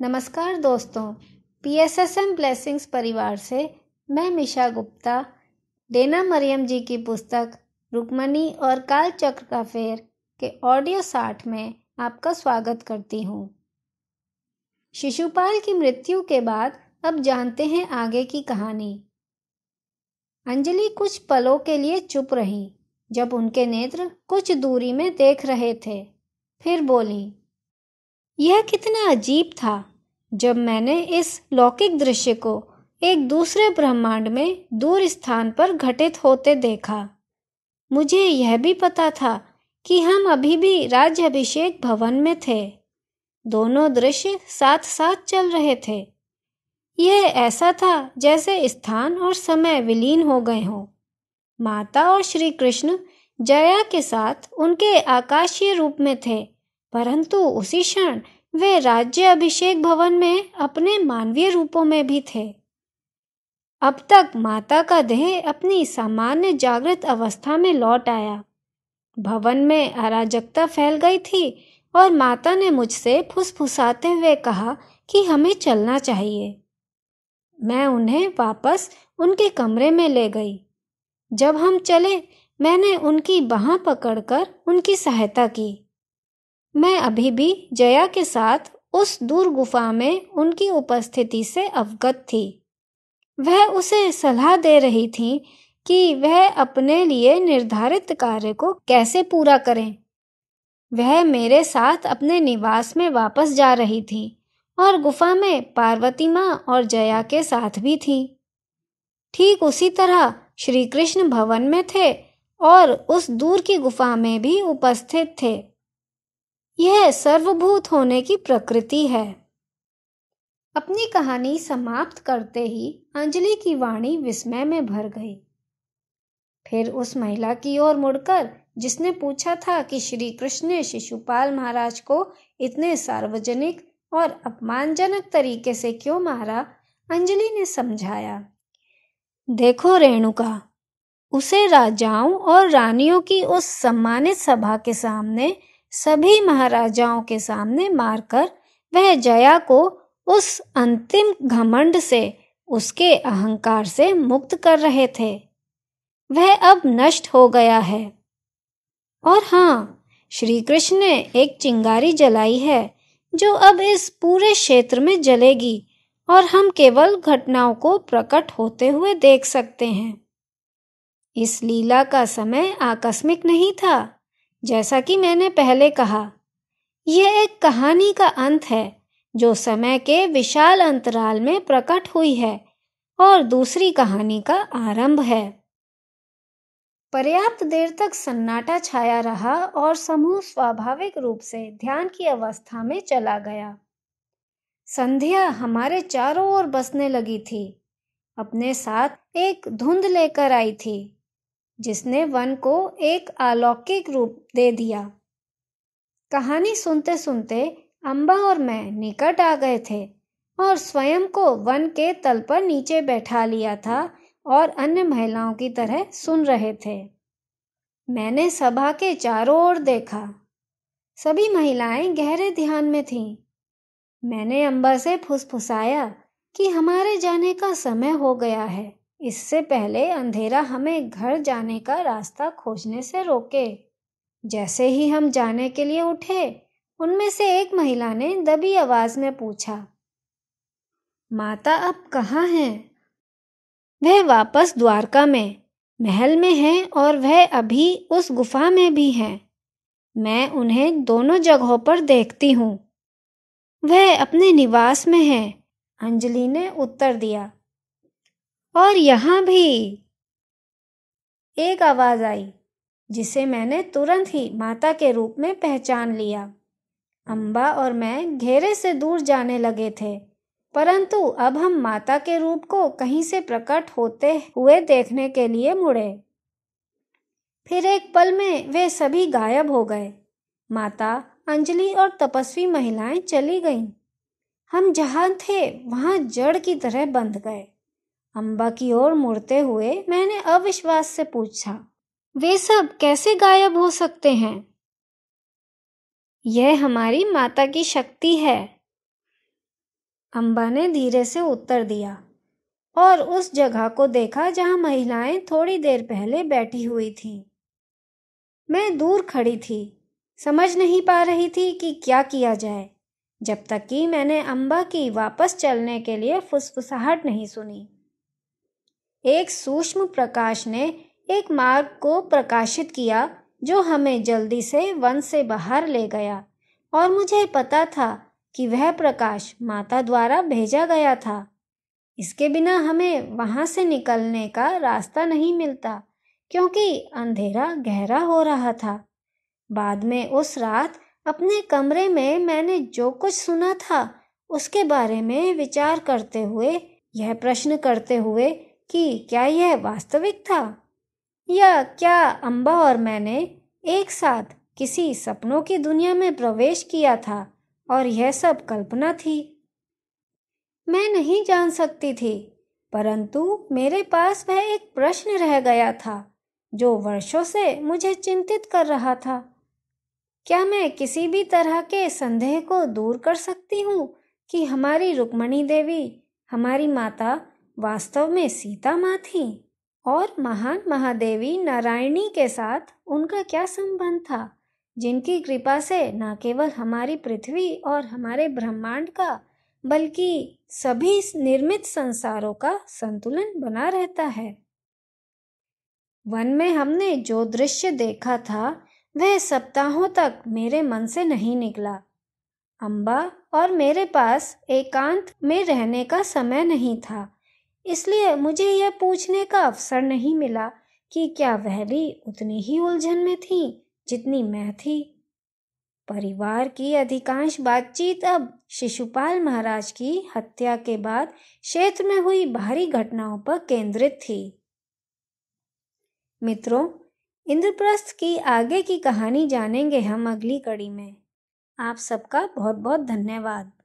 नमस्कार दोस्तों P S S M blessings परिवार से मैं मिशा गुप्ता डेना मरियम जी की पुस्तक रुक्मणी और काल चक्र का फेर के ऑडियो साठ में आपका स्वागत करती हूँ शिशुपाल की मृत्यु के बाद अब जानते हैं आगे की कहानी अंजलि कुछ पलों के लिए चुप रही जब उनके नेत्र कुछ दूरी में देख रहे थे फिर बोली यह कितना अजीब था जब मैंने इस लौकिक दृश्य को एक दूसरे ब्रह्मांड में दूर स्थान पर घटित होते देखा मुझे यह भी पता था कि हम अभी भी राज्य अभिषेक भवन में थे दोनों दृश्य साथ साथ चल रहे थे यह ऐसा था जैसे स्थान और समय विलीन हो गए हों माता और श्री कृष्ण जया के साथ उनके आकाशीय रूप में थे परंतु उसी क्षण वे राज्य अभिषेक भवन में अपने मानवीय रूपों में भी थे अब तक माता का देह अपनी सामान्य जागृत अवस्था में लौट आया भवन में अराजकता फैल गई थी और माता ने मुझसे फुसफुसाते हुए कहा कि हमें चलना चाहिए मैं उन्हें वापस उनके कमरे में ले गई जब हम चले मैंने उनकी बाह पकड़कर उनकी सहायता की मैं अभी भी जया के साथ उस दूर गुफा में उनकी उपस्थिति से अवगत थी वह उसे सलाह दे रही थी कि वह अपने लिए निर्धारित कार्य को कैसे पूरा करें वह मेरे साथ अपने निवास में वापस जा रही थी और गुफा में पार्वती माँ और जया के साथ भी थी ठीक उसी तरह श्री कृष्ण भवन में थे और उस दूर की गुफा में भी उपस्थित थे यह सर्वभूत होने की प्रकृति है अपनी कहानी समाप्त करते ही अंजलि की वाणी विस्मय में भर गई फिर उस महिला की ओर मुड़कर जिसने पूछा था कि श्री कृष्ण ने शिशुपाल महाराज को इतने सार्वजनिक और अपमानजनक तरीके से क्यों मारा अंजलि ने समझाया देखो रेणुका उसे राजाओं और रानियों की उस सम्मानित सभा के सामने सभी महाराजाओं के सामने मारकर वह जया को उस अंतिम घमंड से उसके अहंकार से मुक्त कर रहे थे वह अब नष्ट हो गया है और हाँ श्री कृष्ण ने एक चिंगारी जलाई है जो अब इस पूरे क्षेत्र में जलेगी और हम केवल घटनाओं को प्रकट होते हुए देख सकते हैं इस लीला का समय आकस्मिक नहीं था जैसा कि मैंने पहले कहा यह एक कहानी का अंत है जो समय के विशाल अंतराल में प्रकट हुई है और दूसरी कहानी का आरंभ है पर्याप्त देर तक सन्नाटा छाया रहा और समूह स्वाभाविक रूप से ध्यान की अवस्था में चला गया संध्या हमारे चारों ओर बसने लगी थी अपने साथ एक धुंध लेकर आई थी जिसने वन को एक अलौकिक रूप दे दिया कहानी सुनते सुनते अम्बा और मैं निकट आ गए थे और स्वयं को वन के तल पर नीचे बैठा लिया था और अन्य महिलाओं की तरह सुन रहे थे मैंने सभा के चारों ओर देखा सभी महिलाएं गहरे ध्यान में थीं। मैंने अम्बा से फुसफुसाया कि हमारे जाने का समय हो गया है इससे पहले अंधेरा हमें घर जाने का रास्ता खोजने से रोके जैसे ही हम जाने के लिए उठे उनमें से एक महिला ने दबी आवाज में पूछा माता अब कहाँ हैं? वह वापस द्वारका में महल में है और वह अभी उस गुफा में भी हैं मैं उन्हें दोनों जगहों पर देखती हूँ वह अपने निवास में है अंजलि ने उत्तर दिया और यहाँ भी एक आवाज आई जिसे मैंने तुरंत ही माता के रूप में पहचान लिया अम्बा और मैं घेरे से दूर जाने लगे थे परंतु अब हम माता के रूप को कहीं से प्रकट होते हुए देखने के लिए मुड़े फिर एक पल में वे सभी गायब हो गए माता अंजलि और तपस्वी महिलाएं चली गईं। हम जहां थे वहां जड़ की तरह बंध गए अम्बा की ओर मुड़ते हुए मैंने अविश्वास से पूछा वे सब कैसे गायब हो सकते हैं यह हमारी माता की शक्ति है अम्बा ने धीरे से उत्तर दिया और उस जगह को देखा जहां महिलाएं थोड़ी देर पहले बैठी हुई थीं। मैं दूर खड़ी थी समझ नहीं पा रही थी कि क्या किया जाए जब तक कि मैंने अम्बा की वापस चलने के लिए फुसफुसाहट नहीं सुनी एक सूक्ष्म प्रकाश ने एक मार्ग को प्रकाशित किया जो हमें जल्दी से वन से बाहर ले गया और मुझे पता था कि वह प्रकाश माता द्वारा भेजा गया था इसके बिना हमें वहां से निकलने का रास्ता नहीं मिलता क्योंकि अंधेरा गहरा हो रहा था बाद में उस रात अपने कमरे में मैंने जो कुछ सुना था उसके बारे में विचार करते हुए यह प्रश्न करते हुए कि क्या यह वास्तविक था या क्या अम्बा और मैंने एक साथ किसी सपनों की दुनिया में प्रवेश किया था और यह सब कल्पना थी मैं नहीं जान सकती थी परंतु मेरे पास वह एक प्रश्न रह गया था जो वर्षों से मुझे चिंतित कर रहा था क्या मैं किसी भी तरह के संदेह को दूर कर सकती हूँ कि हमारी रुक्मणी देवी हमारी माता वास्तव में सीता माँ थी और महान महादेवी नारायणी के साथ उनका क्या संबंध था जिनकी कृपा से न केवल हमारी पृथ्वी और हमारे ब्रह्मांड का बल्कि सभी निर्मित संसारों का संतुलन बना रहता है वन में हमने जो दृश्य देखा था वह सप्ताहों तक मेरे मन से नहीं निकला अम्बा और मेरे पास एकांत में रहने का समय नहीं था इसलिए मुझे यह पूछने का अवसर नहीं मिला कि क्या वह भी उतनी ही उलझन में थी जितनी मैं थी परिवार की अधिकांश बातचीत अब शिशुपाल महाराज की हत्या के बाद क्षेत्र में हुई भारी घटनाओं पर केंद्रित थी मित्रों इंद्रप्रस्थ की आगे की कहानी जानेंगे हम अगली कड़ी में आप सबका बहुत बहुत धन्यवाद